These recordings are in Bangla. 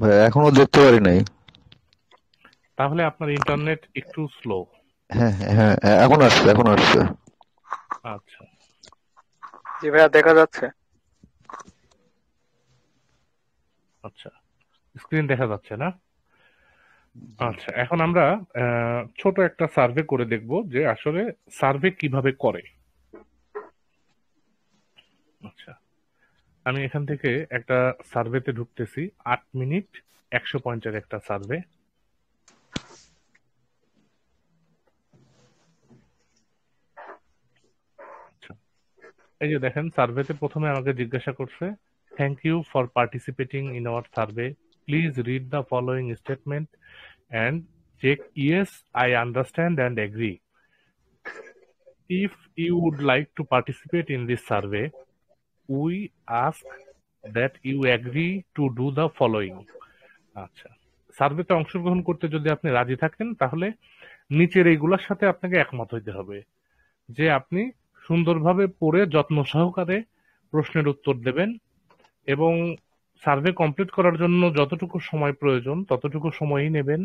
মানে এখনো দেখতে পারি নাই তাহলে আপনার ইন্টারনেট একটু স্লো হ্যাঁ হ্যাঁ, হ্যাঁ হ্যাঁ এখন আসছে এখন আসছে আচ্ছা জি ভাইয়া দেখা যাচ্ছে আচ্ছা স্ক্রিন দেখা যাচ্ছে না আচ্ছা এখন আমরা ছোট একটা সার্ভে করে দেখব যে আসলে সার্ভে কিভাবে করে আচ্ছা আমি এখান থেকে একটা সার্ভেতে ঢুকতেছি আট মিনিট একশো পঞ্চাশ একটা সার্ভে আচ্ছা। এই যে দেখেন সার্ভেতে প্রথমে আমাকে জিজ্ঞাসা করছে thank you for participating in our survey please read the following statement and check yes I understand and agree if you would like to participate in this survey we ask that you agree to do the following আচ্ছা সার্ভেতে অংশগ্রহণ করতে যদি আপনি রাজি থাকেন তাহলে নিচের এইগুলোর সাথে আপনাকে একমত হইতে হবে যে আপনি সুন্দরভাবে পড়ে যত্ন সহকারে প্রশ্নের উত্তর দেবেন এবং সার্ভে কমপ্লিট করার জন্য যতটুকু সময় প্রয়োজন ততটুকু সময়ই নেবেন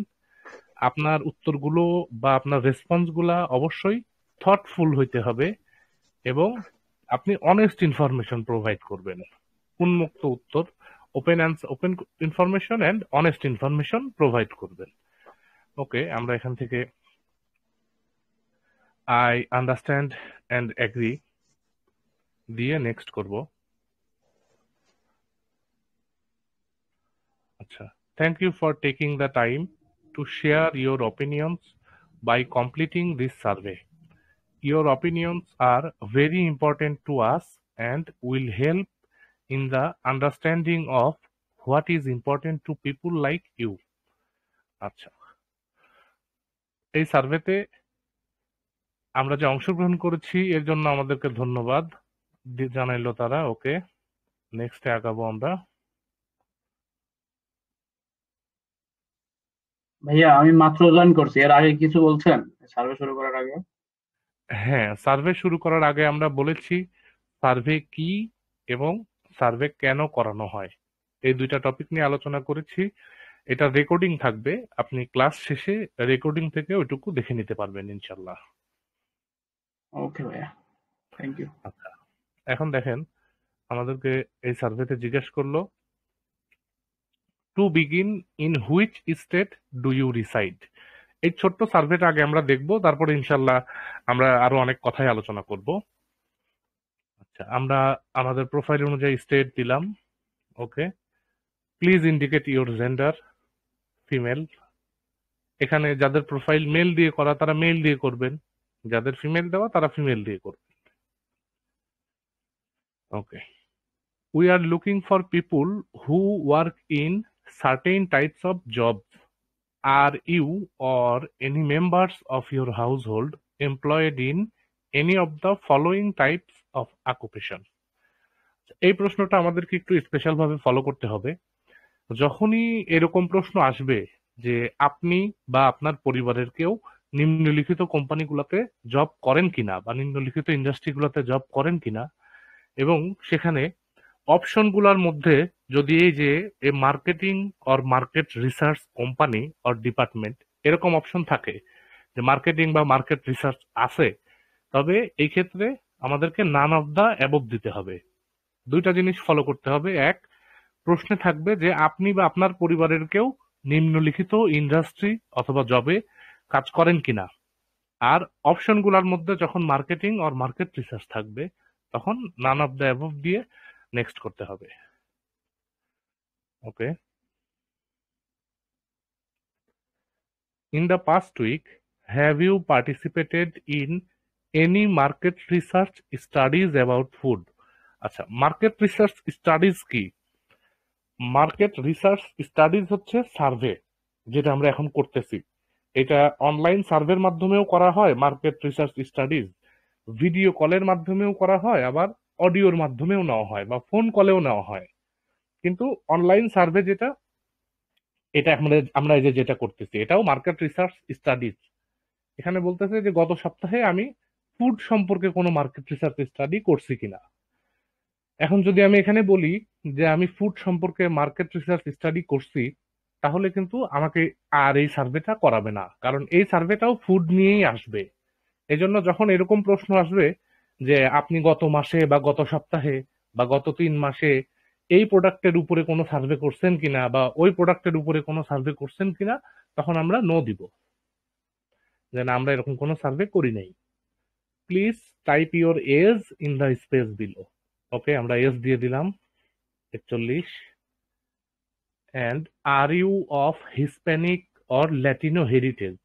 আপনার উত্তরগুলো বা আপনার রেসপন্সগুলা অবশ্যই থটফুল হইতে হবে এবং আপনি অনেস্ট ইনফরমেশন প্রোভাইড করবেন উন্মুক্ত উত্তর open open information and honest information provide করবেন ওকে আমরা এখান থেকে আই আন্ডারস্ট্যান্ড অ্যান্ড অ্যাগ্রি দিয়ে নেক্সট করব আচ্ছা thank you for taking the time to share your opinions by completing this survey Your opinions are very important to us and will help in the understanding of what is important to people like you. আচ্ছা এই সার্ভেতে আমরা যে অংশগ্রহণ করেছি এর জন্য আমাদেরকে ধন্যবাদ জানাইলো তারা ওকে নেক্সটে আগাবো আমরা ভাইয়া আমি মাত্র জয়েন করছি এর আগে কিছু বলছেন সার্ভে শুরু করার আগে হ্যাঁ সার্ভে শুরু করার আগে আমরা বলেছি সার্ভে কি এবং সার্ভে কেন করানো হয় এই দুইটা টপিক নিয়ে আলোচনা করেছি এটা রেকর্ডিং থাকবে আপনি ক্লাস শেষে রেকর্ডিং থেকে ওইটুকু দেখে নিতে পারবেন ইনশাল্লাহ ওকে ভাইয়া থ্যাংক ইউ আচ্ছা এখন দেখেন আমাদেরকে এই সার্ভেতে জিজ্ঞেস করলো to begin in which state do you reside এই ছোট্ট সার্ভেটা আগে আমরা দেখব তারপরে ইনশাল্লাহ আমরা আরো অনেক কথাই আলোচনা করব আচ্ছা আমরা আমাদের প্রোফাইল অনুযায়ী স্টেট দিলাম okay please indicate your gender female এখানে যাদের প্রোফাইল মেল দিয়ে করা তারা মেল দিয়ে করবেন যাদের ফিমেল দেওয়া তারা ফিমেল দিয়ে করবেন okay we are looking for people who work in certain types of job Are you or any members of your household employed in any of the following types of occupation? এই প্রশ্নটা আমাদেরকে একটু স্পেশাল ভাবে ফলো করতে হবে যখনই এরকম প্রশ্ন আসবে যে আপনি বা আপনার পরিবারের কেউ নিম্নলিখিত কোম্পানিগুলোতে জব করেন কিনা বা নিম্নলিখিত ইন্ডাস্ট্রিগুলোতে জব করেন কিনা এবং সেখানে অপশনগুলোর মধ্যে যদি এই যে a marketing or market research company or department এরকম অপশন থাকে যে মার্কেটিং বা মার্কেট রিসার্চ আছে তবে এই ক্ষেত্রে আমাদেরকে নান অফ দ্য অ্যাবভ দিতে হবে দুইটা জিনিস ফলো করতে হবে এক প্রশ্নে থাকবে যে আপনি বা আপনার পরিবারের কেউ নিম্নলিখিত ইন্ডাস্ট্রি অথবা জবে কাজ করেন কিনা আর অপশনগুলোর মধ্যে যখন মার্কেটিং অর মার্কেট রিসার্চ থাকবে তখন নান অফ দ্য অ্যাবভ দিয়ে নেক্সট করতে হবে Okay. In the past week, have you participated in any market research studies about food? আচ্ছা মার্কেট রিসার্চ স্টাডিজ কি মার্কেট রিসার্চ স্টাডিজ হচ্ছে সার্ভে যেটা আমরা এখন করতেছি এটা অনলাইন সার্ভের মাধ্যমেও করা হয় মার্কেট রিসার্চ স্টাডিজ ভিডিও কলের মাধ্যমেও করা হয় আবার অডিওর মাধ্যমেও নেওয়া হয় বা ফোন কলেও নেওয়া হয় কিন্তু অনলাইন সার্ভে যেটা এটা আমরা আমরা এই যে যেটা করতেছি এটাও মার্কেট রিসার্চ স্টাডিজ এখানে বলতেছে যে গত সপ্তাহে আমি ফুড সম্পর্কে কোনো মার্কেট রিসার্চ স্টাডি করছি কিনা এখন যদি আমি এখানে বলি যে আমি ফুড সম্পর্কে মার্কেট রিসার্চ স্টাডি করছি তাহলে কিন্তু আমাকে আর এই সার্ভেটা করাবে না কারণ এই সার্ভেটাও ফুড নিয়েই আসবে এজন্য যখন এরকম প্রশ্ন আসবে যে আপনি গত মাসে বা গত সপ্তাহে বা গত তিন মাসে এই প্রোডাক্টের উপরে কোনো সার্ভে করছেন কিনা বা ওই প্রোডাক্টের উপরে কোনো সার্ভে করছেন কিনা তখন আমরা নো দিব যে না আমরা এরকম কোনো সার্ভে করি নাই please type your age in the space below okay আমরা এজ দিয়ে দিলাম একচল্লিশ and are you of Hispanic or Latino heritage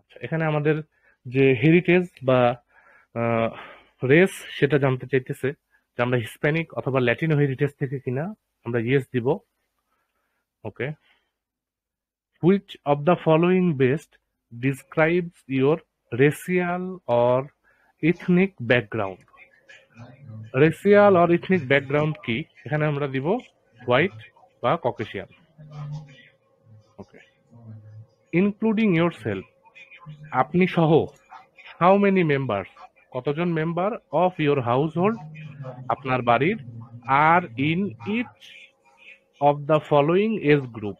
আচ্ছা এখানে আমাদের যে হেরিটেজ বা রেস সেটা জানতে চাইতেছে যে আমরা হিসপ্যানিক অথবা ল্যাটিনো হেরিটেজ থেকে কিনা আমরা ইয়েস দিব okay which of the following best describes your racial or ethnic background racial or ethnic background কি এখানে আমরা দিব হোয়াইট বা Caucasian okay including yourself আপনি সহ হাউ মেনি মেম্বার্স কতজন member of your household আপনার বাড়ির are in each of the following age group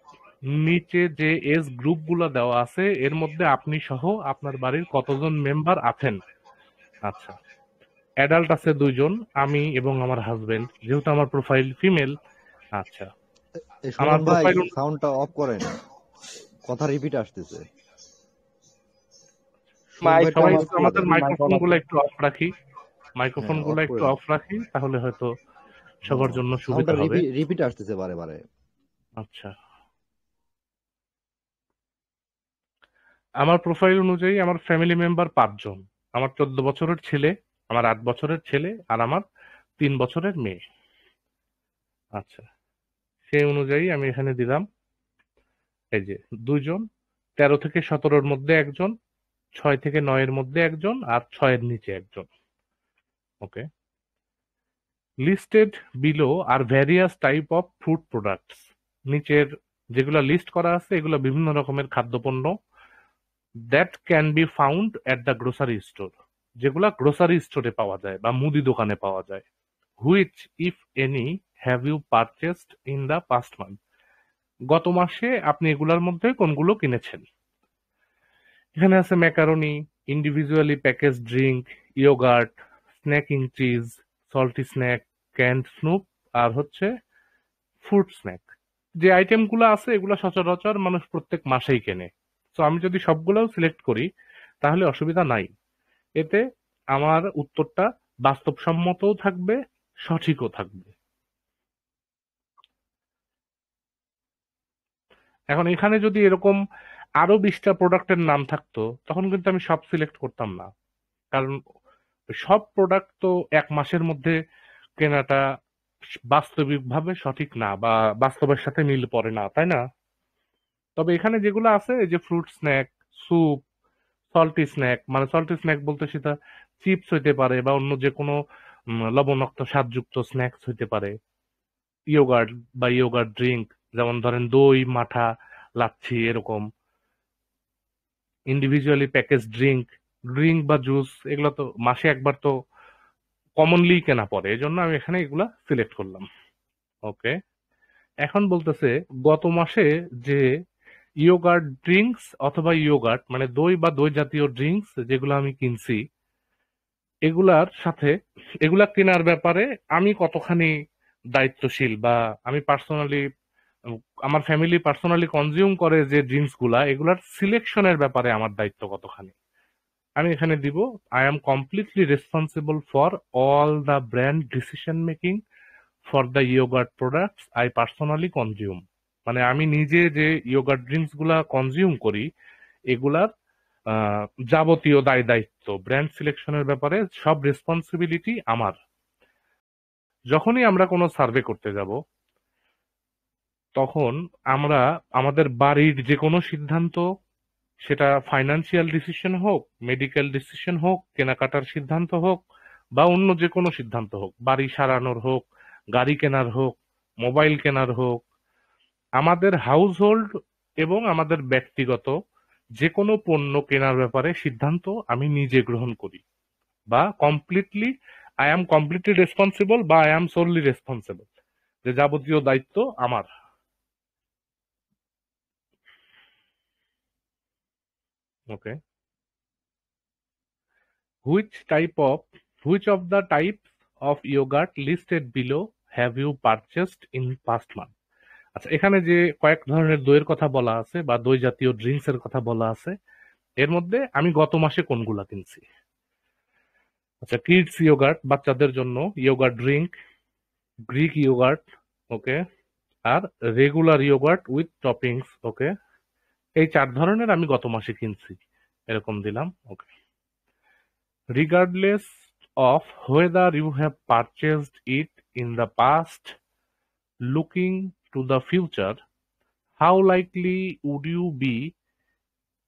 নিচে যে এজ গ্রুপগুলো দেওয়া আছে এর মধ্যে আপনি সহ আপনার বাড়ির কতজন মেম্বার আছেন আচ্ছা অ্যাডাল্ট আছে দুইজন আমি এবং আমার হাজবেন্ড যেহেতু আমার প্রোফাইল ফিমেল আচ্ছা আমার প্রোফাইল সাউন্ডটা অফ করেন কথা রিপিট আসতেছে সবাই আমাদের মাইক্রোফোন গুলো একটু অফ রাখি মাইক্রোফোন হ্যাঁ, গুলো একটু অফ রাখি তাহলে হয়তো সবার জন্য সুবিধা হবে রিপিট আসতেছে বারে বারে আচ্ছা আমার প্রোফাইল অনুযায়ী আমার ফ্যামিলি মেম্বার পাঁচজন আমার চোদ্দ বছরের ছেলে আমার আট বছরের ছেলে আর আমার তিন বছরের মেয়ে আচ্ছা সেই অনুযায়ী আমি এখানে দিলাম এই যে দুইজন তেরো থেকে সতেরোর মধ্যে একজন ছয় থেকে নয়ের মধ্যে একজন আর ছয়ের নিচে একজন okay listed below are various type of food products নিচের যেগুলো লিস্ট করা আছে এগুলো বিভিন্ন রকমের খাদ্যপণ্য that can be found at the grocery store যেগুলো গ্রোসারি স্টোরে পাওয়া যায় বা মুদি দোকানে পাওয়া যায় which if any have you purchased in the past month গত মাসে আপনি এগুলোর মধ্যে কোনগুলো কিনেছেন এখানে আছে macaroni, individually package drink yogurt, snacking cheese, salty snack, canned Snoop আর হচ্ছে ফ্রুট স্ন্যাক যে আইটেমগুলো আছে এগুলো সচরাচর মানুষ প্রত্যেক মাসেই কেনে তো আমি যদি সবগুলোও সিলেক্ট করি তাহলে অসুবিধা নাই এতে আমার উত্তরটা বাস্তবসম্মতও থাকবে সঠিকও থাকবে এখন এখানে যদি এরকম আরো বিশটা প্রোডাক্টের নাম থাকতো তখন কিন্তু আমি সব সিলেক্ট করতাম না কারণ সব প্রোডাক্ট তো এক মাসের মধ্যে কেনাটা বাস্তবিকভাবে সঠিক না বা বাস্তবের সাথে মিল পড়ে না তাই না তবে এখানে যেগুলো আছে যে fruit snack soup salty snack মানে সল্টি স্ন্যাক বলতে সেটা চিপস হইতে পারে বা অন্য যে কোনো লবণাক্ত স্বাদযুক্ত স্ন্যাক্স হইতে পারে ইয়োগার্ট বা ইয়োগার্ট ড্রিঙ্ক যেমন ধরেন দই মাঠা লাচ্ছি এরকম ইন্ডিভিজুয়ালি প্যাকেজ ড্রিঙ্ক ড্রিঙ্ক বা জুস এগুলো তো মাসে একবার তো কমনলি কেনা পড়ে এই জন্য আমি এখানে এগুলা সিলেক্ট করলাম ওকে এখন বলতেছে গত মাসে যে ইয়োগার্ট ড্রিঙ্কস অথবা ইয়োগার্ট মানে দই বা দই জাতীয় ড্রিঙ্কস যেগুলো আমি কিনছি এগুলার সাথে এগুলা কেনার ব্যাপারে আমি কতখানি দায়িত্বশীল বা আমি পার্সোনালি আমার ফ্যামিলি পার্সোনালি কনজিউম করে যে ড্রিঙ্কসগুলা এগুলার সিলেকশনের ব্যাপারে আমার দায়িত্ব কতখানি আমি এখানে দিব I am completely responsible for all the brand decision making for the yogurt products I personally consume মানে আমি নিজে যে ইয়োগার্ট ড্রিঙ্কসগুলা কনজিউম করি এগুলার যাবতীয় দায় দায়িত্ব ব্র্যান্ড সিলেকশনের ব্যাপারে সব রেসপন্সিবিলিটি আমার যখনই আমরা কোনো সার্ভে করতে যাব তখন আমরা আমাদের বাড়ির যে কোনো সিদ্ধান্ত সেটা ফাইন্যান্সিয়াল ডিসিশন হোক মেডিকেল ডিসিশন হোক কেনাকাটার সিদ্ধান্ত হোক বা অন্য যে কোনো সিদ্ধান্ত হোক বাড়ি সারানোর হোক গাড়ি কেনার হোক মোবাইল কেনার হোক আমাদের হাউস হোল্ড এবং আমাদের ব্যক্তিগত যে কোনো পণ্য কেনার ব্যাপারে সিদ্ধান্ত আমি নিজে গ্রহণ করি বা completely I am completely responsible বা আই অ্যাম সোললি রেসপন্সিবল যে যাবতীয় দায়িত্ব আমার Okay. Which type of which of the types of yogurt listed below have you purchased in past month? আচ্ছা এখানে যে কয়েক ধরনের দইয়ের কথা বলা আছে বা দই জাতীয় ড্রিঙ্কস এর কথা বলা আছে এর মধ্যে আমি গত মাসে কোনগুলা কিনছি আচ্ছা কিডস ইয়োগার্ট বাচ্চাদের জন্য yogurt drink Greek yogurt okay আর regular yogurt with toppings okay এই চার ধরনের আমি গত মাসে কিনছি এরকম দিলাম okay regardless of whether you have purchased it in the past looking to the future how likely would you be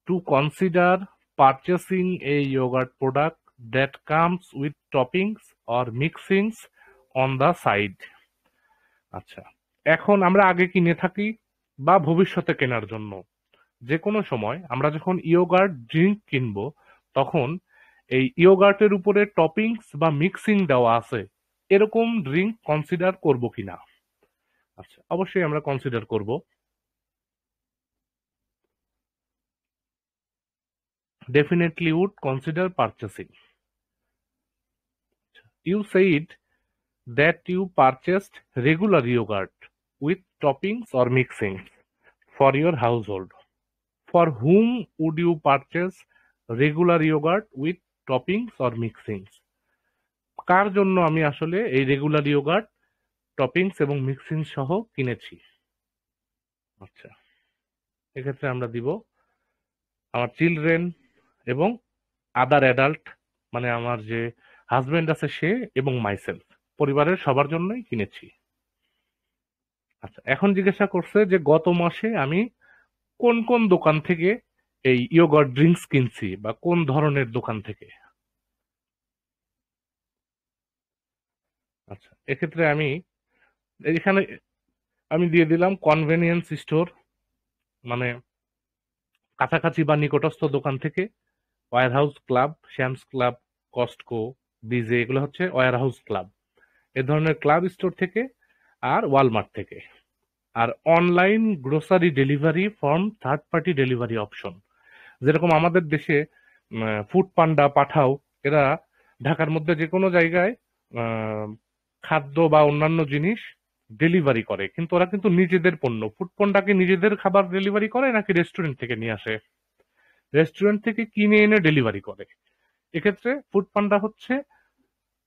to consider purchasing a yogurt product that comes with toppings or mixings on the side আচ্ছা এখন আমরা আগে কিনে থাকি বা ভবিষ্যতে কেনার জন্য যে কোনো সময় আমরা যখন ইয়োগার্ট ড্রিঙ্ক কিনবো তখন এই ইয়োগার্টের উপরে টপিংস বা মিক্সিং দেওয়া আছে এরকম ড্রিঙ্ক কনসিডার করব কি না আচ্ছা অবশ্যই আমরা কনসিডার করব definitely would consider purchasing you said that you purchased regular yogurt with toppings or mixing for your household for whom would you purchase regular yogurt with toppings or mixings কার জন্য আমি আসলে এই রেগুলার ইয়োগার্ট টপিংস এবং মিক্সিং সহ কিনেছি আচ্ছা এক্ষেত্রে আমরা দিব আমার চিলড্রেন এবং আদার অ্যাডাল্ট মানে আমার যে হাজব্যান্ড আছে সে এবং মাইসেলফ পরিবারের সবার জন্যই কিনেছি আচ্ছা এখন জিজ্ঞাসা করছে যে গত মাসে আমি কোন কোন দোকান থেকে এই ইয়োগার্ট ড্রিঙ্কস কিনছি বা কোন ধরনের দোকান থেকে আচ্ছা এক্ষেত্রে আমি এখানে আমি দিয়ে দিলাম কনভেনিয়েন্স স্টোর মানে কাছাকাছি বা নিকটস্থ দোকান থেকে warehouse club Sam's Club Costco BJ এগুলো হচ্ছে ওয়ার হাউস ক্লাব এ ধরনের ক্লাব স্টোর থেকে আর ওয়ালমার্ট থেকে আর online grocery delivery from third party delivery option যেরকম আমাদের দেশে ফুড পান্ডা পাঠাও এরা ঢাকার মধ্যে যে কোনো জায়গায় খাদ্য বা অন্যান্য জিনিস ডেলিভারি করে কিন্তু ওরা কিন্তু নিজেদের পণ্য ফুড পন্ডাকে নিজেদের খাবার ডেলিভারি করে নাকি রেস্টুরেন্ট থেকে নিয়ে আসে রেস্টুরেন্ট থেকে কিনে এনে ডেলিভারি করে এক্ষেত্রে ফুড পান্ডা হচ্ছে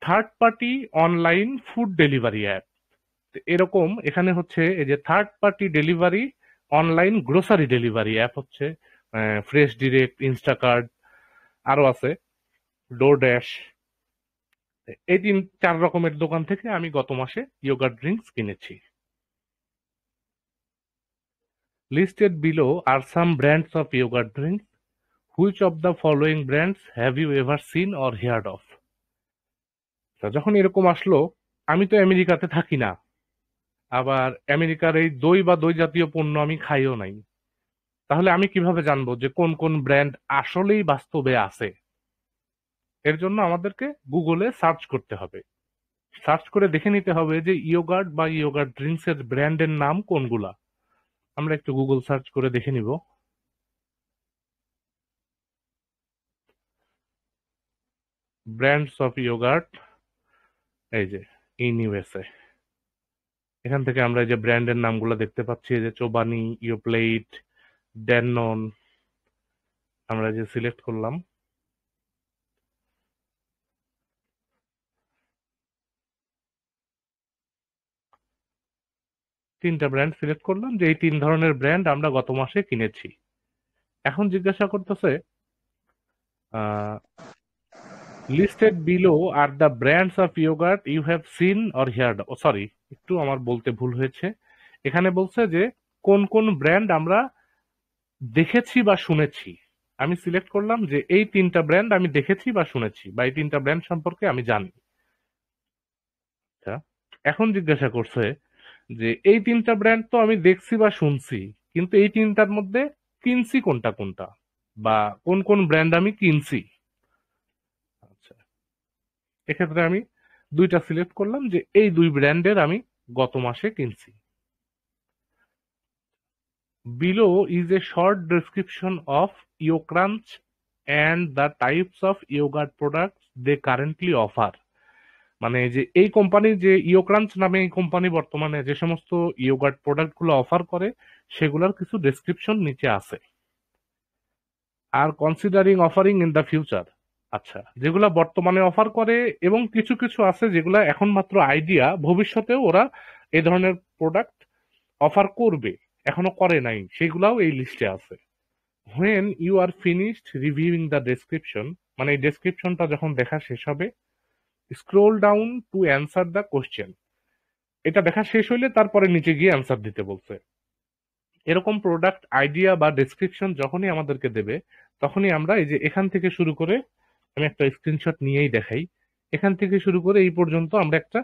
third party online food delivery app এরকম এখানে হচ্ছে এই যে third party delivery online grocery delivery app হচ্ছে ফ্রেশ ডিরেক্ট ইনস্টাকার্ড আরও আছে ডোর ড্যাশ এই তিন চার রকমের দোকান থেকে আমি গত মাসে ইয়োগা ড্রিঙ্কস কিনেছি listed below are some brands of ইয়োগা drinks which of the following brands have you ever seen or heard of যখন এরকম আসলো আমি তো আমেরিকাতে থাকি না আবার আমেরিকার এই দই বা দই জাতীয় পণ্য আমি খাইও নাই তাহলে আমি কিভাবে জানবো যে কোন কোন ব্র্যান্ড আসলেই বাস্তবে আছে এর জন্য আমাদেরকে গুগলে সার্চ করতে হবে সার্চ করে দেখে নিতে হবে যে ইয়োগার্ট বা ইয়োগার্ট ড্রিঙ্কস এর ব্র্যান্ডের নাম কোনগুলা আমরা একটু গুগল সার্চ করে দেখে নিব ব্র্যান্ডস অফ ইয়োগার্ট এই যে ইউনিভার্সে এখান থেকে আমরা এই যে ব্র্যান্ডের নামগুলো দেখতে পাচ্ছি যে চোবানি ইয়োপ্লেট ড্যানন আমরা যে সিলেক্ট করলাম তিনটা ব্র্যান্ড সিলেক্ট করলাম যে এই তিন ধরনের ব্র্যান্ড আমরা গত মাসে কিনেছি এখন জিজ্ঞাসা করতেছে listed below are the brands of yogurt you have seen or heard sorry একটু আমার বলতে ভুল হয়েছে এখানে বলছে যে কোন কোন ব্র্যান্ড আমরা দেখেছি বা শুনেছি আমি সিলেক্ট করলাম যে এই তিনটা ব্র্যান্ড আমি দেখেছি বা শুনেছি বা এই তিনটা ব্র্যান্ড সম্পর্কে আমি জানি আচ্ছা, এখন জিজ্ঞাসা করছে যে এই তিনটা ব্র্যান্ড তো আমি দেখছি বা শুনছি কিন্তু এই তিনটার মধ্যে কিনছি কোনটা কোনটা বা কোন কোন ব্র্যান্ড আমি কিনছি আচ্ছা এক্ষেত্রে আমি দুইটা সিলেক্ট করলাম যে এই দুই ব্র্যান্ডের আমি গত মাসে কিনছি is a short description of of crunch and the types of yogurt products they currently offer মানে যে এই কোম্পানি যে ইয়োক্রাঞ্চ নামে এই কোম্পানি বর্তমানে যে সমস্ত ইয়োগার্ট প্রোডাক্টগুলো অফার করে সেগুলোর কিছু ডেসক্রিপশন নিচে আছে are considering offering in the future আচ্ছা যেগুলা বর্তমানে অফার করে এবং কিছু কিছু আছে যেগুলা এখন মাত্র আইডিয়া ভবিষ্যতেও ওরা এই ধরনের প্রোডাক্ট অফার করবে এখনো করে নাই সেগুলাও এই লিস্টে আছে when you are finished reviewing the description মানে এই ডেসক্রিপশনটা যখন দেখা শেষ হবে scroll down to answer the question এটা দেখা শেষ হইলে তারপরে নিচে গিয়ে অ্যান্সার দিতে বলছে এরকম প্রোডাক্ট আইডিয়া বা ডেসক্রিপশন যখনই আমাদেরকে দেবে তখনই আমরা এই যে এখান থেকে শুরু করে আমি একটা স্ক্রিনশট নিয়েই দেখাই এখান থেকে শুরু করে এই পর্যন্ত আমরা একটা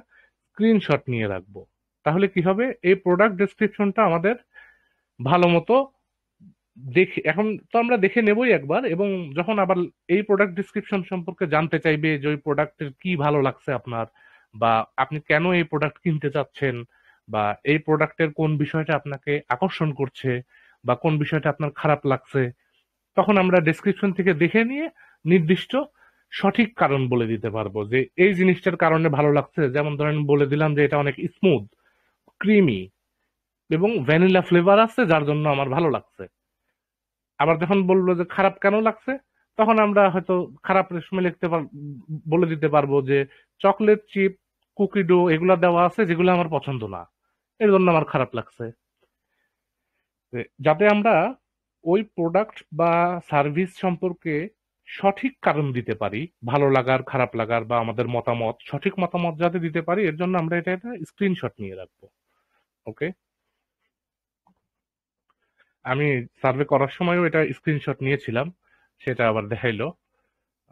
স্ক্রিনশট নিয়ে রাখবো তাহলে কি হবে এই প্রোডাক্ট ডেসক্রিপশনটা আমাদের ভালো মতো দেখে এখন তো আমরা দেখে নেবই একবার এবং যখন আবার এই প্রোডাক্ট ডিসক্রিপশন সম্পর্কে জানতে চাইবে যে ওই প্রোডাক্টের কি ভালো লাগছে আপনার বা আপনি কেন এই প্রোডাক্ট কিনতে চাচ্ছেন বা এই প্রোডাক্টের কোন বিষয়টা আপনাকে আকর্ষণ করছে বা কোন বিষয়টা আপনার খারাপ লাগছে তখন আমরা ডিসক্রিপশন থেকে দেখে নিয়ে নির্দিষ্ট সঠিক কারণ বলে দিতে পারবো যে এই জিনিসটার কারণে ভালো লাগছে যেমন ধরেন বলে দিলাম যে এটা অনেক স্মুথ ক্রিমি এবং ভ্যানিলা ফ্লেভার আছে যার জন্য আমার ভালো লাগছে আবার যখন বললো যে খারাপ কেন লাগছে তখন আমরা হয়তো খারাপ রেশমে লিখতে বলে দিতে পারবো যে চকলেট চিপ কুকি ডো এগুলা দেওয়া আছে যেগুলো আমার পছন্দ না এর জন্য আমার খারাপ লাগছে যাতে আমরা ওই প্রোডাক্ট বা সার্ভিস সম্পর্কে সঠিক কারণ দিতে পারি ভালো লাগার খারাপ লাগার বা আমাদের মতামত সঠিক মতামত যাতে দিতে পারি এর জন্য আমরা এটা একটা স্ক্রিনশট নিয়ে রাখবো ওকে আমি সার্ভে করার সময়ও এটা স্ক্রিনশট নিয়েছিলাম সেটা আবার দেখাইলো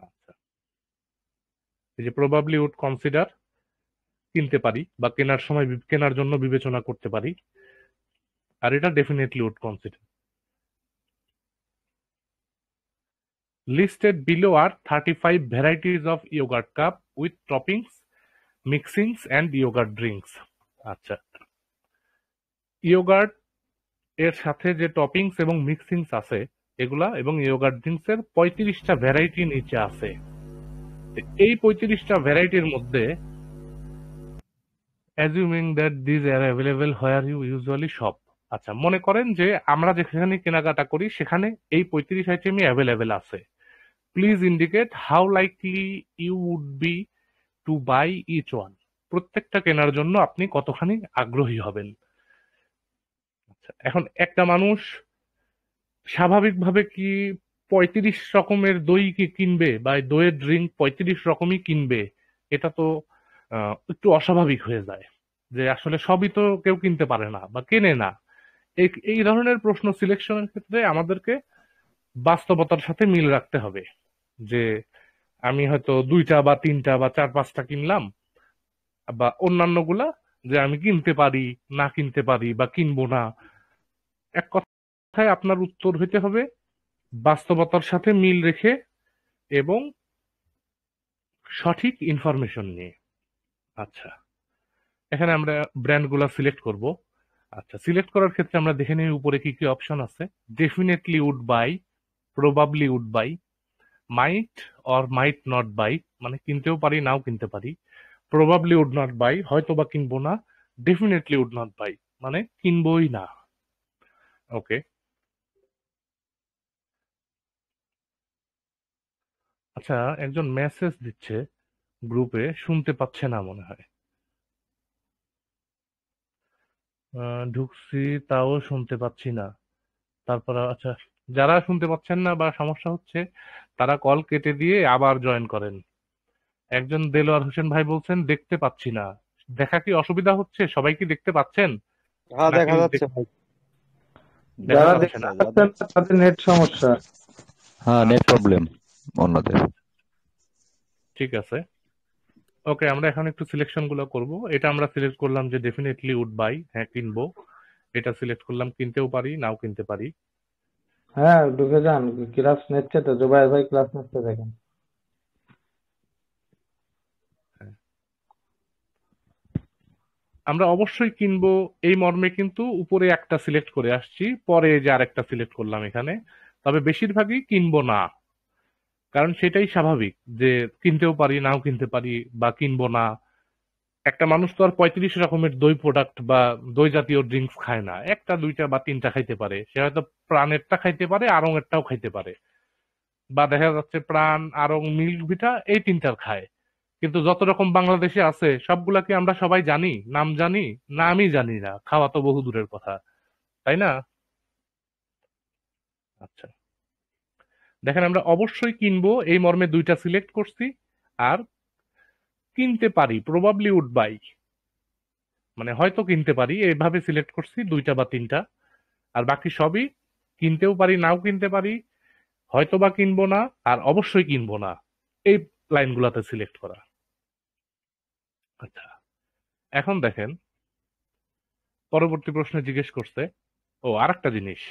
আচ্ছা এই যে প্রবাবলি উড কনসিডার কিনতে পারি বা কেনার সময় কেনার জন্য বিবেচনা করতে পারি আর এটা definitely would consider Listed below are 35 varieties of yogurt cup with toppings, mixings and yogurt drinks. আচ্ছা ইয়োগার্ট এর সাথে যে টপিংস এবং মিক্সিংস আছে এগুলা এবং ইয়োগার্ট ড্রিঙ্কস এর পঁয়ত্রিশটা ভ্যারাইটি নিচে আছে এই variety ভ্যারাইটির মধ্যে assuming that these are available where you usually shop আচ্ছা মনে করেন যে আমরা যেখানে কেনাকাটা করি সেখানে এই পঁয়ত্রিশ আইটেমই অ্যাভেলেবেল আছে Please indicate how likely you would be to buy each one. প্রত্যেকটা কেনার জন্য আপনি কতখানি আগ্রহী হবেন আচ্ছা, এখন একটা মানুষ স্বাভাবিকভাবে কি পঁয়ত্রিশ রকমের দই কি কিনবে বা দইয়ের ড্রিঙ্ক পঁয়ত্রিশ রকমই কিনবে এটা তো একটু অস্বাভাবিক হয়ে যায় যে আসলে সবই তো কেউ কিনতে পারে না বা কেনে না এই ধরনের প্রশ্ন সিলেকশনের ক্ষেত্রে আমাদেরকে বাস্তবতার সাথে মিল রাখতে হবে যে আমি হয়তো দুইটা বা তিনটা বা চার পাঁচটা কিনলাম বা অন্যান্য গুলা যে আমি কিনতে পারি না কিনতে পারি বা কিনবো না এক কথায় আপনার উত্তর হইতে হবে বাস্তবতার সাথে মিল রেখে এবং সঠিক ইনফরমেশন নিয়ে আচ্ছা এখানে আমরা ব্র্যান্ডগুলো সিলেক্ট করব আচ্ছা সিলেক্ট করার ক্ষেত্রে আমরা দেখে নিই উপরে কি কি অপশন আছে definitely would buy probably would buy might or might not buy মানে কিনতেও পারি নাও কিনতে পারি প্রবাবলি উড নট বাই হয়তো বা কিনবো না ডেফিনেটলি উড নট বাই মানে কিনবই না ওকে আচ্ছা একজন মেসেজ দিচ্ছে গ্রুপে শুনতে পাচ্ছে না মনে হয় ঢুকছি তাও শুনতে পাচ্ছি না তারপর আচ্ছা যারা শুনতে পাচ্ছেন না বা সমস্যা হচ্ছে তারা কল কেটে দিয়ে আবার জয়েন করেন একজন দেলোয়ার হোসেন ভাই বলছেন দেখতে পাচ্ছি না দেখা কি অসুবিধা হচ্ছে সবাই কি দেখতে পাচ্ছেন হ্যাঁ নেট প্রবলেম হ্যাঁ, অন্যদের ঠিক আছে ওকে আমরা এখন একটু সিলেকশন গুলো করবো এটা আমরা সিলেক্ট করলাম যে ডেফিনেটলি উড বাই হ্যাঁ কিনবো এটা সিলেক্ট করলাম কিনতেও পারি নাও কিনতে পারি হ্যাঁ ঢুকে যান ক্লাস নিচ্ছে তো জুবাই ভাই ক্লাস নিচ্ছে দেখেন আমরা অবশ্যই কিনবো এই মর্মে কিন্তু উপরে একটা সিলেক্ট করে আসছি পরে যে আর একটা সিলেক্ট করলাম এখানে তবে বেশিরভাগই কিনবো না কারণ সেটাই স্বাভাবিক যে কিনতেও পারি নাও কিনতে পারি বা কিনবো না একটা মানুষ তো আর পঁয়ত্রিশ রকমের দই প্রোডাক্ট বা দই জাতীয় ড্রিঙ্কস খায় না একটা দুইটা বা তিনটা খাইতে পারে সে হয়তো প্রাণেরটা খাইতে পারে আরঙেরটাও খাইতে পারে বা দেখা যাচ্ছে প্রাণ আরং মিল্ক ভিটা এই তিনটার খায় কিন্তু যত রকম বাংলাদেশে আছে সবগুলা কি আমরা সবাই জানি নাম জানি নামই জানি না খাওয়া তো বহু দূরের কথা তাই না আচ্ছা দেখেন আমরা অবশ্যই কিনবো এই মর্মে দুইটা সিলেক্ট করছি আর কিনতে পারি প্রবাবলি উড বাই মানে হয়তো কিনতে পারি এইভাবে সিলেক্ট করছি দুইটা বা তিনটা আর বাকি সবই কিনতেও পারি নাও কিনতে পারি হয়তো বা কিনবো না আর অবশ্যই কিনবো না এই লাইনগুলাতে সিলেক্ট করা আচ্ছা এখন দেখেন পরবর্তী প্রশ্নে জিজ্ঞেস করছে ও আর একটা জিনিস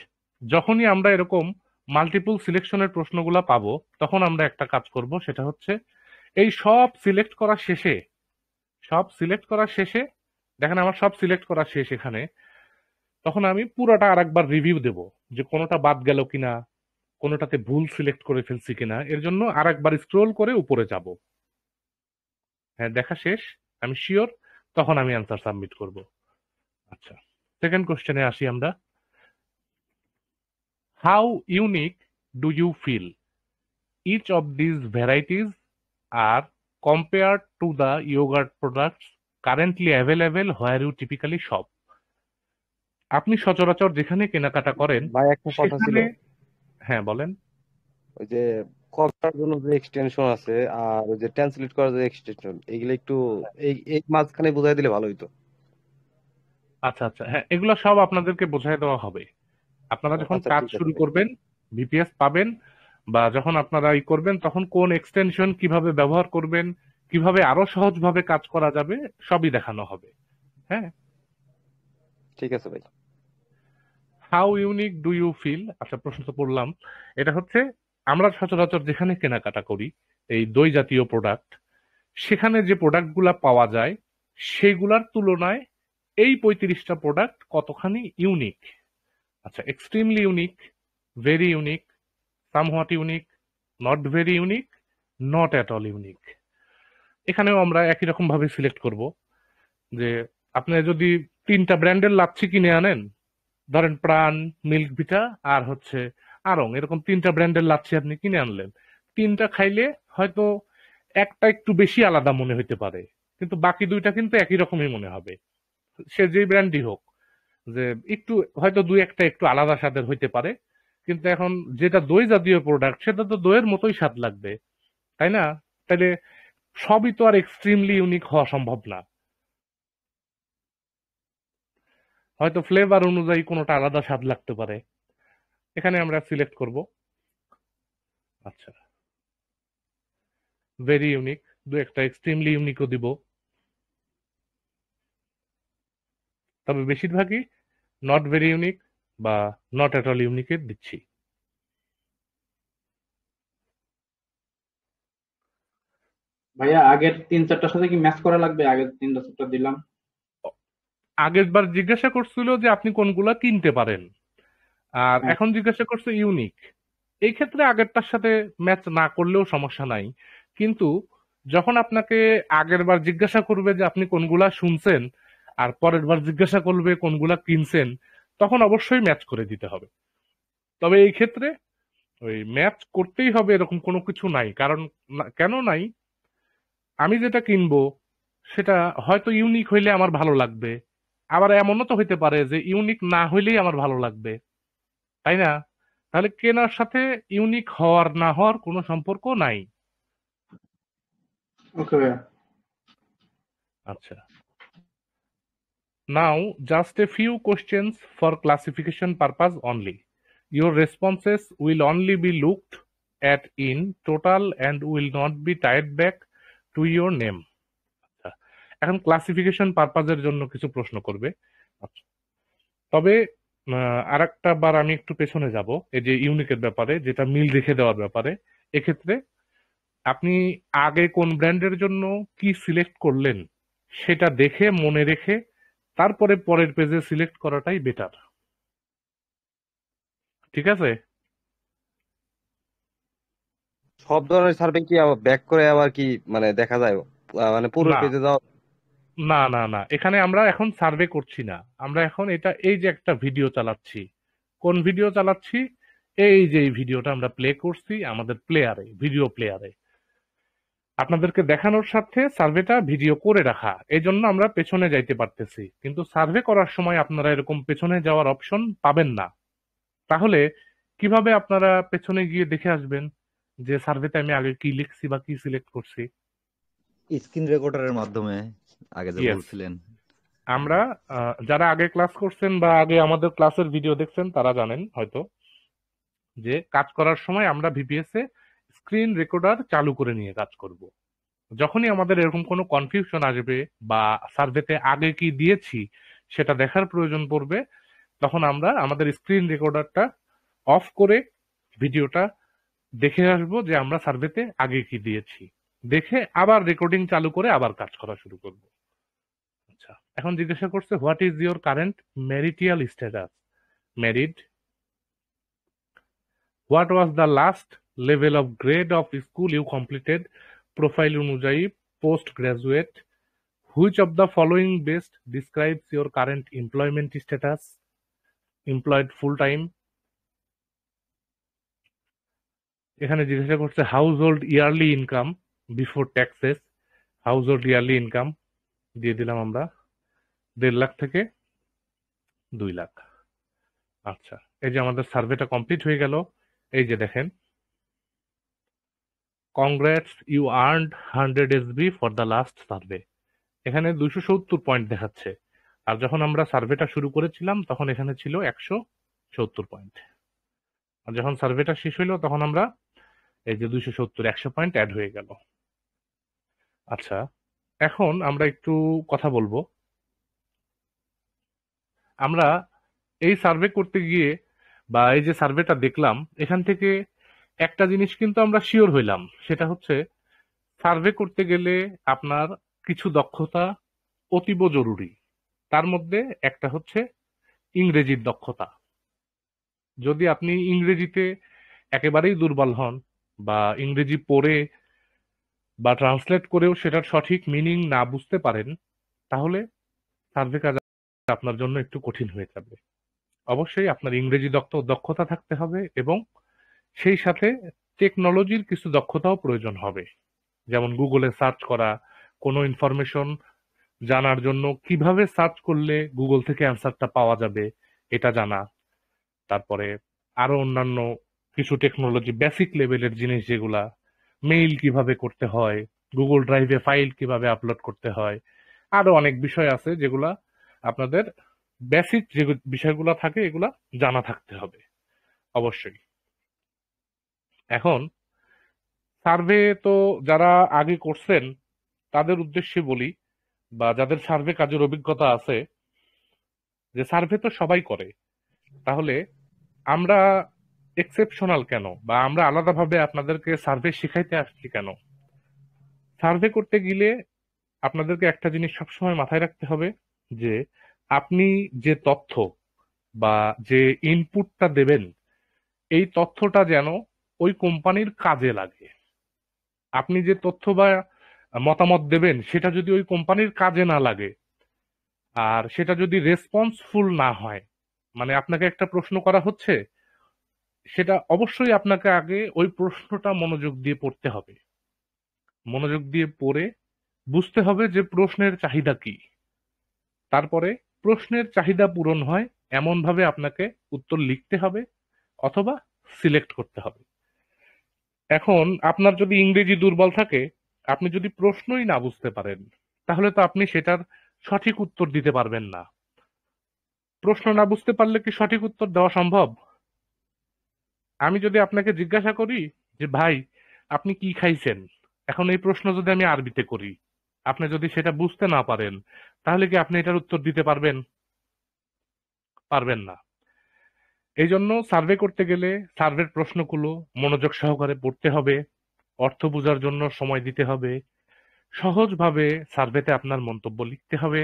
যখনই আমরা এরকম মাল্টিপুল সিলেকশনের প্রশ্নগুলা পাবো তখন আমরা একটা কাজ করব সেটা হচ্ছে এই সব সিলেক্ট করা শেষে সব সিলেক্ট করা শেষে দেখেন আমার সব সিলেক্ট করা শেষ এখানে তখন আমি পুরোটা আরেকবার রিভিউ দেব যে কোনোটা বাদ গেল কিনা কোনোটাতে ভুল সিলেক্ট করে ফেলছি কিনা এর জন্য আরেকবার স্ক্রোল করে উপরে যাব হ্যাঁ দেখা শেষ আমি শিওর তখন আমি অ্যান্সার সাবমিট করব আচ্ছা সেকেন্ড কোশ্চেনে আসি আমরা how unique do you feel each of this varieties are compare to the yogurt products currently available where you typically সব আপনি সচরাচর যেখানে কেনাকাটা করেন ভাই একটা কথা ছিল হ্যাঁ বলেন ওই যে কভার যে এক্সটেনশন আছে আর ওই যে ট্রান্সলেট করার যে এক্সটেনশন এগুলো একটু এই এই মাঝখানে বোঝাই দিলে ভালো হইতো আচ্ছা আচ্ছা হ্যাঁ এগুলো সব আপনাদেরকে বোঝাই দেওয়া হবে আপনারা যখন আচ্ছা, কাজ শুরু করবেন ভিপিএস পাবেন বা যখন আপনারা ই করবেন তখন কোন এক্সটেনশন কিভাবে ব্যবহার করবেন কিভাবে আরো সহজভাবে কাজ করা যাবে সবই দেখানো হবে হ্যাঁ ঠিক আছে ভাই how unique do you feel আচ্ছা প্রশ্ন তো পড়লাম এটা হচ্ছে আমরা সচরাচর যেখানে কেনাকাটা করি এই দই জাতীয় প্রোডাক্ট সেখানে যে প্রোডাক্টগুলা পাওয়া যায় সেগুলার তুলনায় এই পঁয়ত্রিশটা প্রোডাক্ট কতখানি ইউনিক আচ্ছা extremely unique very unique somewhat unique not very unique not at all unique এখানেও আমরা একই রকম ভাবে সিলেক্ট করব যে আপনি যদি তিনটা ব্র্যান্ডের লাচ্ছি কিনে আনেন ধরেন প্রাণ মিল্ক ভিটা আর হচ্ছে আরং এরকম তিনটা ব্র্যান্ডের লাচ্ছি আপনি কিনে আনলেন তিনটা খাইলে হয়তো একটা একটু বেশি আলাদা মনে হইতে পারে কিন্তু বাকি দুইটা কিন্তু একই রকমই মনে হবে সে যেই ব্র্যান্ডই হোক যে একটু হয়তো দুই একটা একটু আলাদা স্বাদের হইতে পারে কিন্তু এখন যেটা দই জাতীয় প্রোডাক্ট সেটা তো দইয়ের মতোই স্বাদ লাগবে তাই না তাহলে সবই তো আর এক্সট্রিমলি ইউনিক হওয়া সম্ভব না হয়তো ফ্লেভার অনুযায়ী কোনোটা আলাদা স্বাদ লাগতে পারে এখানে আমরা সিলেক্ট করব আচ্ছা ভেরি ইউনিক দু একটা এক্সট্রিমলি ইউনিকও দিব তবে বেশিরভাগই নট ভেরি ইউনিক বা নট অ্যাট অল ইউনিকের দিচ্ছি ভাইয়া আগের তিন চারটার সাথে কি ম্যাচ করা লাগবে আগের তিনটা চারটা দিলাম আগের বার জিজ্ঞাসা করছিল যে আপনি কোনগুলা কিনতে পারেন আর এখন জিজ্ঞাসা করছে ইউনিক এই ক্ষেত্রে আগেরটার সাথে ম্যাচ না করলেও সমস্যা নাই কিন্তু যখন আপনাকে আগের বার জিজ্ঞাসা করবে যে আপনি কোনগুলা শুনছেন আর পরের বার জিজ্ঞাসা করবে কোনগুলা কিনছেন তখন অবশ্যই ম্যাচ করে দিতে হবে তবে এই ক্ষেত্রে ওই ম্যাচ করতেই হবে এরকম কোনো কিছু নাই কারণ কেন নাই আমি যেটা কিনবো সেটা হয়তো ইউনিক হইলে আমার ভালো লাগবে আবার এমনও তো হইতে পারে যে ইউনিক না হইলেই আমার ভালো লাগবে তাই না তাহলে কেনার সাথে ইউনিক হওয়ার না হওয়ার কোনো সম্পর্ক নাই ওকে আচ্ছা now just a few questions for classification purpose only your responses will only be looked at in টোটাল and will not be tied back to your name এখন ক্লাসিফিকেশন পারপাজের জন্য কিছু প্রশ্ন করবে আচ্ছা। তবে আর একটা বার আমি একটু পেছনে যাব এই যে ইউনিকের ব্যাপারে যেটা মিল রেখে দেওয়ার ব্যাপারে এক্ষেত্রে আপনি আগে কোন ব্র্যান্ডের জন্য কি সিলেক্ট করলেন সেটা দেখে মনে রেখে তারপরে পরের পেজে সিলেক্ট করাটাই বেটার ঠিক আছে সব ধরনের সার্ভে কি ব্যাক করে আবার কি মানে দেখা যায় মানে পুরো পেজে যাওয়া না না না এখানে আমরা এখন সার্ভে করছি না আমরা এখন এটা এই যে একটা ভিডিও চালাচ্ছি কোন ভিডিও চালাচ্ছি এই যে এই ভিডিওটা আমরা প্লে করছি আমাদের প্লেয়ারে ভিডিও প্লেয়ারে আপনাদেরকে দেখানোর সাথে সার্ভেটা ভিডিও করে রাখা এই জন্য আমরা পেছনে যাইতে পারতেছি কিন্তু সার্ভে করার সময় আপনারা এরকম পেছনে যাওয়ার অপশন পাবেন না তাহলে কিভাবে আপনারা পেছনে গিয়ে দেখে আসবেন যে সার্ভেতে আমি আগে কি লিখছি বা কি সিলেক্ট করছি স্ক্রিন রেকর্ডারের মাধ্যমে আগে যে বলছিলেন আমরা যারা আগে ক্লাস করছেন বা আগে আমাদের ক্লাসের ভিডিও দেখছেন তারা জানেন হয়তো যে কাজ করার সময় আমরা ভিপিএস এ স্ক্রিন রেকর্ডার চালু করে নিয়ে কাজ করব যখনই আমাদের এরকম কোনো কনফিউশন আসবে বা সার্ভেতে আগে কি দিয়েছি সেটা দেখার প্রয়োজন পড়বে তখন আমরা আমাদের স্ক্রিন রেকর্ডারটা অফ করে ভিডিওটা দেখে আসব যে আমরা সার্ভেতে আগে কি দিয়েছি দেখে আবার রেকর্ডিং চালু করে আবার কাজ করা শুরু করব আচ্ছা এখন জিজ্ঞাসা করছে what is your current marital status married what was the last level of grade of school you completed profile অনুযায়ী post graduate which of the following best describes your current employment status employed full time এখানে জিজ্ঞাসা করছে household yearly income before taxes household yearly income দিয়ে দিলাম আমরা দেড় লাখ থেকে দুই লাখ আচ্ছা এই যে আমাদের সার্ভেটা কমপ্লিট হয়ে গেল এই যে দেখেন congrats you earned hundred S B for the last survey এখানে দুইশো সত্তর পয়েন্ট দেখাচ্ছে আর যখন আমরা সার্ভেটা শুরু করেছিলাম তখন এখানে ছিল একশো সত্তর পয়েন্ট আর যখন সার্ভেটা শেষ হইলো তখন আমরা এই যে দুইশো সত্তর একশো পয়েন্ট অ্যাড হয়ে গেল আচ্ছা এখন আমরা একটু কথা বলবো আমরা এই সার্ভে করতে গিয়ে বা এই যে সার্ভেটা দেখলাম এখান থেকে একটা জিনিস কিন্তু আমরা শিওর হইলাম সেটা হচ্ছে সার্ভে করতে গেলে আপনার কিছু দক্ষতা অতীব জরুরি তার মধ্যে একটা হচ্ছে ইংরেজির দক্ষতা যদি আপনি ইংরেজিতে একেবারেই দুর্বল হন বা ইংরেজি পড়ে বা ট্রান্সলেট করেও সেটার সঠিক মিনিং না বুঝতে পারেন তাহলে সার্ভে কাজ আপনার জন্য একটু কঠিন হয়ে যাবে অবশ্যই আপনার ইংরেজি দক্ষতা থাকতে হবে এবং সেই সাথে টেকনোলজির কিছু দক্ষতাও প্রয়োজন হবে যেমন গুগলে সার্চ করা কোনো ইনফরমেশন জানার জন্য কিভাবে সার্চ করলে গুগল থেকে অ্যান্সারটা পাওয়া যাবে এটা জানা তারপরে আরো অন্যান্য কিছু টেকনোলজি বেসিক লেভেলের জিনিস যেগুলা মেইল কিভাবে করতে হয় গুগল ড্রাইভে ফাইল কিভাবে আপলোড করতে হয় আরো অনেক বিষয় আছে যেগুলা আপনাদের বেসিক যে বিষয়গুলো থাকে এগুলা জানা থাকতে হবে অবশ্যই এখন সার্ভে তো যারা আগে করছেন তাদের উদ্দেশ্যে বলি বা যাদের সার্ভে কাজের অভিজ্ঞতা আছে যে সার্ভে তো সবাই করে তাহলে আমরা এক্সেপশনাল কেন বা আমরা আলাদাভাবে আপনাদেরকে সার্ভে শিখাইতে আসছি কেন সার্ভে করতে গেলে আপনাদেরকে একটা জিনিস সবসময় মাথায় রাখতে হবে যে আপনি যে তথ্য বা যে ইনপুটটা দেবেন এই তথ্যটা যেন ওই কোম্পানির কাজে লাগে আপনি যে তথ্য বা মতামত দেবেন সেটা যদি ওই কোম্পানির কাজে না লাগে আর সেটা যদি রেসপন্সফুল না হয় মানে আপনাকে একটা প্রশ্ন করা হচ্ছে সেটা অবশ্যই আপনাকে আগে ওই প্রশ্নটা মনোযোগ দিয়ে পড়তে হবে মনোযোগ দিয়ে পড়ে বুঝতে হবে যে প্রশ্নের চাহিদা কি তারপরে প্রশ্নের চাহিদা পূরণ হয় এমনভাবে আপনাকে উত্তর লিখতে হবে অথবা সিলেক্ট করতে হবে এখন আপনার যদি ইংরেজি দুর্বল থাকে আপনি যদি প্রশ্নই না বুঝতে পারেন তাহলে তো আপনি সেটার সঠিক উত্তর দিতে পারবেন না প্রশ্ন না বুঝতে পারলে কি সঠিক উত্তর দেওয়া সম্ভব আমি যদি আপনাকে জিজ্ঞাসা করি যে ভাই আপনি কি খাইছেন এখন এই প্রশ্ন যদি আমি আরবিতে করি আপনি যদি সেটা বুঝতে না পারেন তাহলে কি আপনি এটার উত্তর দিতে পারবেন পারবেন না এই জন্য সার্ভে করতে গেলে সার্ভের প্রশ্নগুলো মনোযোগ সহকারে পড়তে হবে অর্থ বোঝার জন্য সময় দিতে হবে সহজভাবে সার্ভেতে আপনার মন্তব্য লিখতে হবে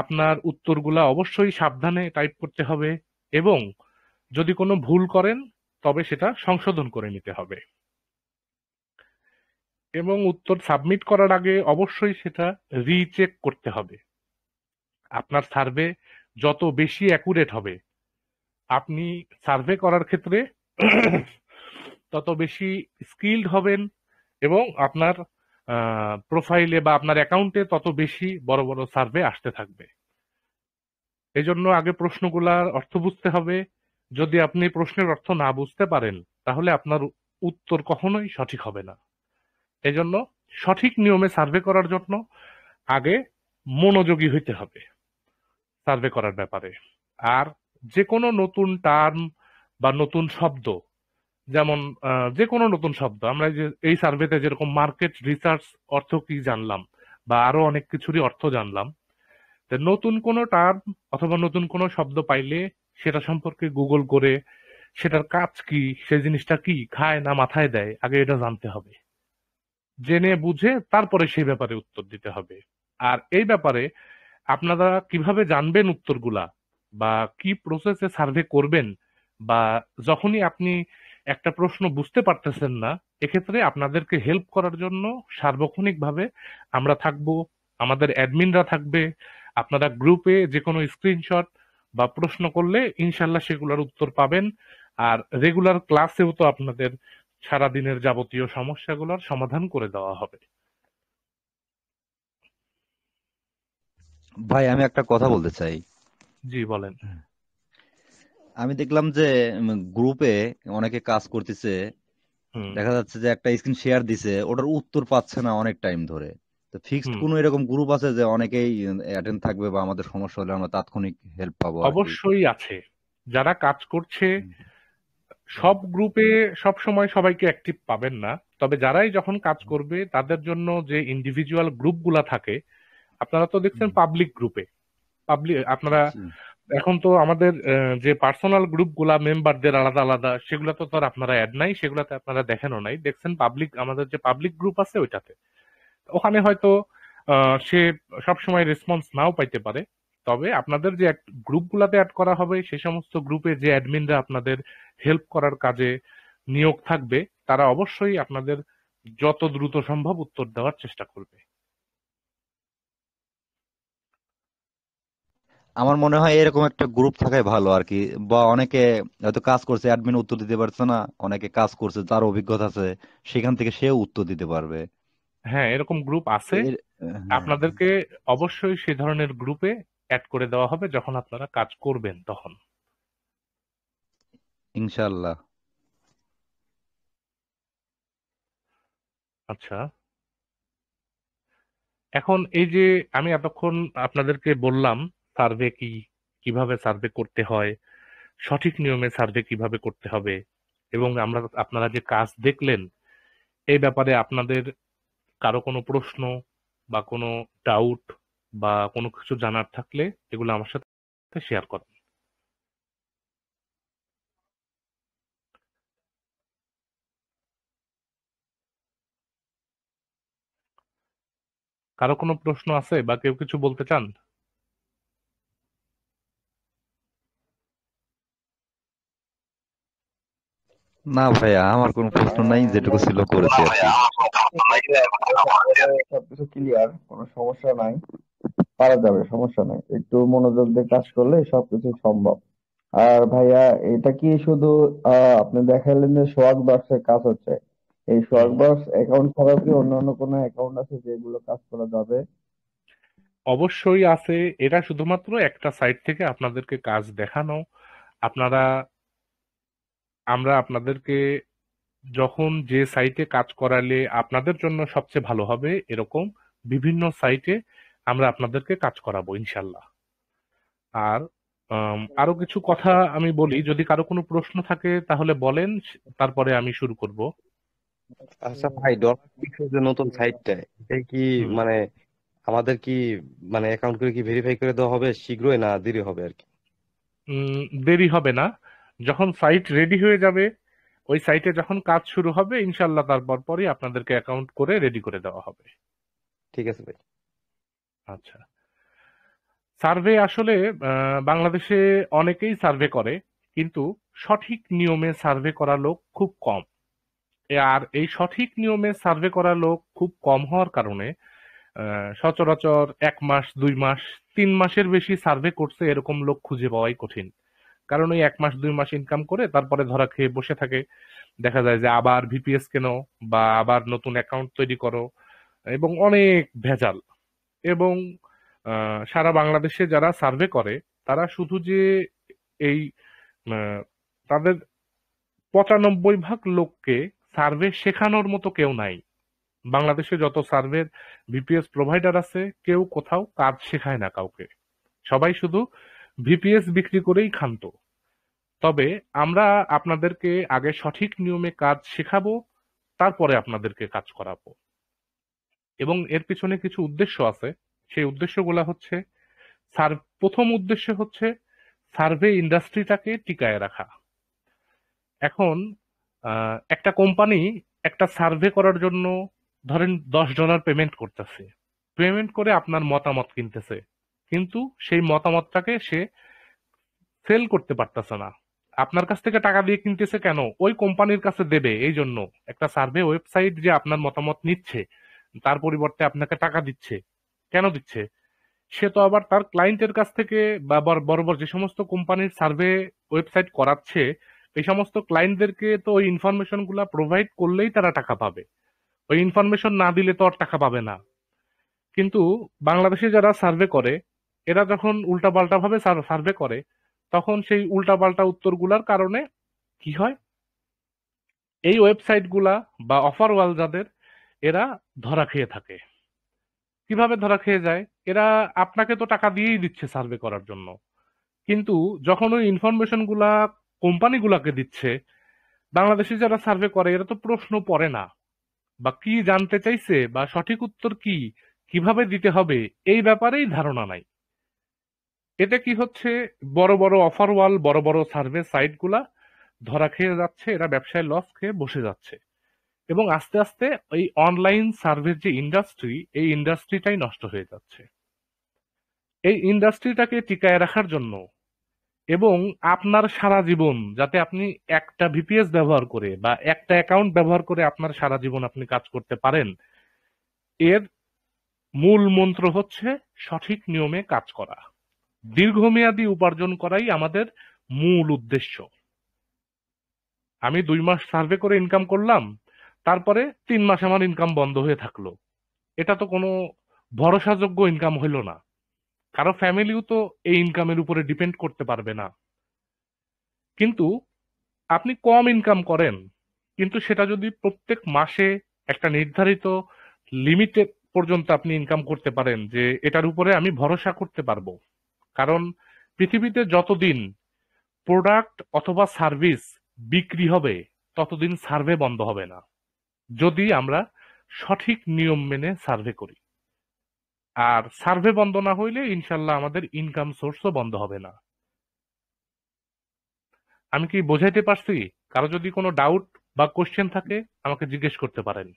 আপনার উত্তরগুলা অবশ্যই সাবধানে টাইপ করতে হবে এবং যদি কোনো ভুল করেন তবে সেটা সংশোধন করে নিতে হবে এবং উত্তর সাবমিট করার আগে অবশ্যই সেটা রিচেক করতে হবে আপনার সার্ভে যত বেশি অ্যাকুরেট হবে আপনি সার্ভে করার ক্ষেত্রে তত বেশি স্কিল্ড হবেন এবং আপনার প্রোফাইলে বা আপনার অ্যাকাউন্টে তত বেশি বড় বড় সার্ভে আসতে থাকবে এজন্য আগে প্রশ্নগুলার অর্থ বুঝতে হবে যদি আপনি প্রশ্নের অর্থ না বুঝতে পারেন তাহলে আপনার উত্তর কখনোই সঠিক হবে না এজন্য সঠিক নিয়মে সার্ভে করার জন্য আগে মনোযোগী হইতে হবে সার্ভে করার ব্যাপারে আর যে কোনো নতুন টার্ম বা নতুন শব্দ যেমন যে কোনো নতুন শব্দ আমরা যে এই সার্ভেতে যেরকম মার্কেট রিসার্চ অর্থ কি জানলাম বা আরো অনেক কিছুরই অর্থ জানলাম নতুন কোনো টার্ম অথবা নতুন কোনো শব্দ পাইলে সেটা সম্পর্কে গুগল করে সেটার কাজ কি সে জিনিসটা কি খায় না মাথায় দেয় আগে এটা জানতে হবে জেনে বুঝে তারপরে সেই ব্যাপারে উত্তর দিতে হবে আর এই ব্যাপারে আপনারা কিভাবে জানবেন উত্তরগুলা বা কি প্রসেসে সার্ভে করবেন বা যখনই আপনি একটা প্রশ্ন বুঝতে পারতেছেন না এক্ষেত্রে আপনাদেরকে হেল্প করার জন্য সার্বক্ষণিকভাবে আমরা থাকব আমাদের অ্যাডমিনরা থাকবে আপনারা গ্রুপে যে কোনো স্ক্রিনশট বা প্রশ্ন করলে ইনশাল্লাহ সেগুলোর উত্তর পাবেন আর রেগুলার ক্লাসেও তো আপনাদের সারাদিনের যাবতীয় সমস্যাগুলোর সমাধান করে দেওয়া হবে ভাই আমি একটা কথা বলতে চাই জি বলেন আমি দেখলাম যে গ্রুপে অনেকে কাজ করতেছে দেখা যাচ্ছে যে একটা স্ক্রিন শেয়ার দিছে ওটার উত্তর পাচ্ছে না অনেক টাইম ধরে তো ফিক্সড কোনো এরকম গ্রুপ আছে যে অনেকেই অ্যাটেন্ড থাকবে বা আমাদের সমস্যা হলে আমরা তাৎক্ষণিক হেল্প পাবো অবশ্যই আছে যারা কাজ করছে সব গ্রুপে সব সময় সবাইকে অ্যাক্টিভ পাবেন না তবে যারাই যখন কাজ করবে তাদের জন্য যে ইন্ডিভিজুয়াল গ্রুপগুলা থাকে আপনারা তো দেখছেন পাবলিক গ্রুপে পাবলিক আপনারা আচ্ছা। এখন তো আমাদের যে পার্সোনাল গ্রুপগুলা মেম্বারদের আলাদা আলাদা সেগুলা তো আর আপনারা অ্যাড নাই সেগুলাতে আপনারা দেখেনও নাই দেখছেন পাবলিক আমাদের যে পাবলিক গ্রুপ আছে ওইটাতে ওখানে হয়তো সে সবসময় রেসপন্স নাও পাইতে পারে তবে আপনাদের যে গ্রুপগুলাতে অ্যাড করা হবে সে সমস্ত গ্রুপে যে অ্যাডমিনরা আপনাদের হেল্প করার কাজে নিয়োগ থাকবে তারা অবশ্যই আপনাদের যত দ্রুত সম্ভব উত্তর দেওয়ার চেষ্টা করবে আমার মনে হয় এরকম একটা গ্রুপ থাকাই ভালো আর কি বা অনেকে হয়তো কাজ করছে অ্যাডমিন উত্তর দিতে পারছে না অনেকে কাজ করছে যার অভিজ্ঞতা আছে সেখান থেকে সেও উত্তর দিতে পারবে হ্যাঁ এরকম গ্রুপ আছে হ্যাঁ, হ্যাঁ, আপনাদেরকে হ্যাঁ। অবশ্যই সে ধরনের গ্রুপে অ্যাড করে দেওয়া হবে যখন আপনারা কাজ করবেন তখন ইনশাআল্লাহ আচ্ছা এখন এই যে আমি এতক্ষণ আপনাদেরকে বললাম সার্ভে কি কিভাবে সার্ভে করতে হয় সঠিক নিয়মে সার্ভে কিভাবে করতে হবে এবং আমরা আপনারা যে কাজ দেখলেন এই ব্যাপারে আপনাদের কারো কোনো প্রশ্ন বা কোনো ডাউট বা কোনো কিছু জানার থাকলে এগুলো আমার সাথে শেয়ার করেন কারো কোনো প্রশ্ন আছে বা কেউ কিছু বলতে চান না ভাইয়া আমার কোনো প্রশ্ন নাই যেটুকু ছিল করেছি সবকিছু ক্লিয়ার কোনো সমস্যা নাই পারা যাবে সমস্যা নাই একটু মনোযোগ দিয়ে কাজ করলে সবকিছু সম্ভব আর ভাইয়া এটা কি শুধু আপনি দেখালেন যে সোয়াগ বক্সের কাজ হচ্ছে এই সোয়াগ বাস অ্যাকাউন্ট ছাড়াও কি অন্যান্য কোনো অ্যাকাউন্ট আছে যেগুলো কাজ করা যাবে অবশ্যই আছে এটা শুধুমাত্র একটা সাইট থেকে আপনাদেরকে কাজ দেখানো আপনারা আমরা আপনাদেরকে যখন যে সাইটে কাজ করালে আপনাদের জন্য সবচেয়ে ভালো হবে এরকম বিভিন্ন সাইটে আমরা আপনাদেরকে কাজ করাবো ইনশাল্লাহ আর আরো কিছু কথা আমি বলি যদি কারো কোনো প্রশ্ন থাকে তাহলে বলেন তারপরে আমি শুরু করব আচ্ছা ভাই ডলার যে নতুন সাইটটা এটা কি মানে আমাদের কি মানে অ্যাকাউন্ট করে কি ভেরিফাই করে দেওয়া হবে শীঘ্রই না দেরি হবে আর কি দেরি হবে না যখন সাইট রেডি হয়ে যাবে ওই সাইটে যখন কাজ শুরু হবে ইনশাল্লাহ তারপর পরই আপনাদেরকে অ্যাকাউন্ট করে রেডি করে দেওয়া হবে ঠিক আছে ভাই আচ্ছা সার্ভে আসলে বাংলাদেশে অনেকেই সার্ভে করে কিন্তু সঠিক নিয়মে সার্ভে করা লোক খুব কম আর এই সঠিক নিয়মে সার্ভে করা লোক খুব কম হওয়ার কারণে সচরাচর এক মাস দুই মাস তিন মাসের বেশি সার্ভে করছে এরকম লোক খুঁজে পাওয়াই কঠিন কারণ ওই এক মাস দুই মাস ইনকাম করে তারপরে ধরা খেয়ে বসে থাকে দেখা যায় যে আবার ভিপিএস কেনো বা আবার নতুন অ্যাকাউন্ট তৈরি করো এবং অনেক ভেজাল এবং সারা বাংলাদেশে যারা সার্ভে করে তারা শুধু যে এই তাদের পঁচানব্বই ভাগ লোককে সার্ভে শেখানোর মতো কেউ নাই বাংলাদেশে যত সার্ভের ভিপিএস প্রোভাইডার আছে কেউ কোথাও কাজ শেখায় না কাউকে সবাই শুধু ভিপিএস বিক্রি করেই খান্ত তবে আমরা আপনাদেরকে আগে সঠিক নিয়মে কাজ শেখাবো তারপরে আপনাদেরকে কাজ করাবো এবং এর পিছনে কিছু উদ্দেশ্য আছে সেই উদ্দেশ্যগুলো হচ্ছে প্রথম উদ্দেশ্য হচ্ছে সার্ভে ইন্ডাস্ট্রিটাকে টিকায় রাখা এখন একটা কোম্পানি একটা সার্ভে করার জন্য ধরেন দশ ডলার পেমেন্ট করতেছে পেমেন্ট করে আপনার মতামত কিনতেছে কিন্তু সেই মতামতটাকে সে সেল করতে পারতেছে না আপনার কাছ থেকে টাকা দিয়ে কিনতেছে কেন ওই কোম্পানির কাছে দেবে এই জন্য একটা সার্ভে ওয়েবসাইট যে আপনার মতামত নিচ্ছে তার পরিবর্তে আপনাকে টাকা দিচ্ছে কেন দিচ্ছে সে তো আবার তার ক্লায়েন্টের কাছ থেকে বা বড় বড় যে সমস্ত কোম্পানির সার্ভে ওয়েবসাইট করাচ্ছে এই সমস্ত ক্লায়েন্টদেরকে তো ওই ইনফরমেশন গুলা প্রোভাইড করলেই তারা টাকা পাবে ওই ইনফরমেশন না দিলে তো আর টাকা পাবে না কিন্তু বাংলাদেশে যারা সার্ভে করে এরা যখন উল্টাপাল্টাভাবে সার্ভে করে তখন সেই উল্টাপাল্টা উত্তরগুলার কারণে কি হয় এই ওয়েবসাইটগুলা বা অফার ওয়াল যাদের এরা ধরা খেয়ে থাকে কিভাবে ধরা খেয়ে যায় এরা আপনাকে তো টাকা দিয়েই দিচ্ছে সার্ভে করার জন্য কিন্তু যখন ওই ইনফরমেশনগুলা কোম্পানিগুলাকে দিচ্ছে বাংলাদেশে যারা সার্ভে করে এরা তো প্রশ্ন পড়ে না বা কি জানতে চাইছে বা সঠিক উত্তর কি কিভাবে দিতে হবে এই ব্যাপারেই ধারণা নাই এতে কি হচ্ছে বড় বড় অফার ওয়াল বড় বড় সার্ভে সাইটগুলা ধরা খেয়ে যাচ্ছে এরা ব্যবসায় লস খেয়ে বসে যাচ্ছে এবং আস্তে আস্তে এই অনলাইন সার্ভের যে ইন্ডাস্ট্রি এই ইন্ডাস্ট্রিটাই নষ্ট হয়ে যাচ্ছে এই ইন্ডাস্ট্রিটাকে টিকায় রাখার জন্য এবং আপনার সারা জীবন যাতে আপনি একটা ভিপিএস ব্যবহার করে বা একটা অ্যাকাউন্ট ব্যবহার করে আপনার সারা জীবন আপনি কাজ করতে পারেন এর মূল মন্ত্র হচ্ছে সঠিক নিয়মে কাজ করা দীর্ঘমেয়াদী উপার্জন করাই আমাদের মূল উদ্দেশ্য আমি দুই মাস সার্ভে করে ইনকাম করলাম তারপরে তিন মাস আমার ইনকাম বন্ধ হয়ে থাকলো এটা তো কোনো ভরসাযোগ্য ইনকাম হইল না কারো ফ্যামিলিও তো এই ইনকামের উপরে ডিপেন্ড করতে পারবে না কিন্তু আপনি কম ইনকাম করেন কিন্তু সেটা যদি প্রত্যেক মাসে একটা নির্ধারিত লিমিটেড পর্যন্ত আপনি ইনকাম করতে পারেন যে এটার উপরে আমি ভরসা করতে পারবো কারণ পৃথিবীতে যতদিন প্রোডাক্ট অথবা সার্ভিস বিক্রি হবে ততদিন সার্ভে বন্ধ হবে না যদি আমরা সঠিক নিয়ম মেনে সার্ভে করি আর সার্ভে বন্ধ না হইলে ইনশাল্লাহ আমাদের ইনকাম সোর্সও বন্ধ হবে না আমি কি বোঝাইতে পারছি কারো যদি কোনো ডাউট বা কোশ্চেন থাকে আমাকে জিজ্ঞেস করতে পারেন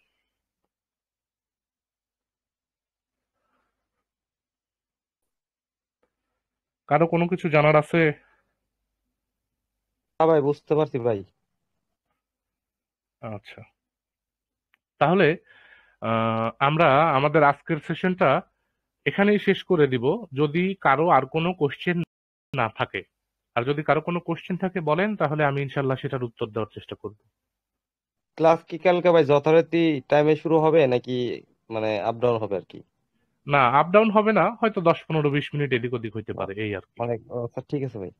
কারো কোনো কিছু জানার আছে ভাই বুঝতে পারছি ভাই আচ্ছা তাহলে আমরা আমাদের আজকের সেশনটা এখানেই শেষ করে দিব যদি কারো আর কোনো কোশ্চেন না থাকে আর যদি কারো কোনো কোশ্চেন থাকে বলেন তাহলে আমি ইনশাল্লাহ সেটার উত্তর দেওয়ার চেষ্টা করব ক্লাস কি কালকে ভাই যথারীতি টাইমে শুরু হবে নাকি মানে আপ ডাউন হবে আর কি না আপ ডাউন হবে না হয়তো দশ পনেরো বিশ মিনিট এদিক ওদিক হইতে পারে এই আর অনেক আচ্ছা ঠিক আছে ভাই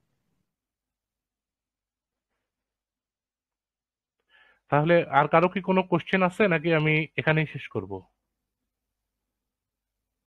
তাহলে আর কারো কি কোনো কোশ্চেন আছে নাকি আমি এখানেই শেষ করব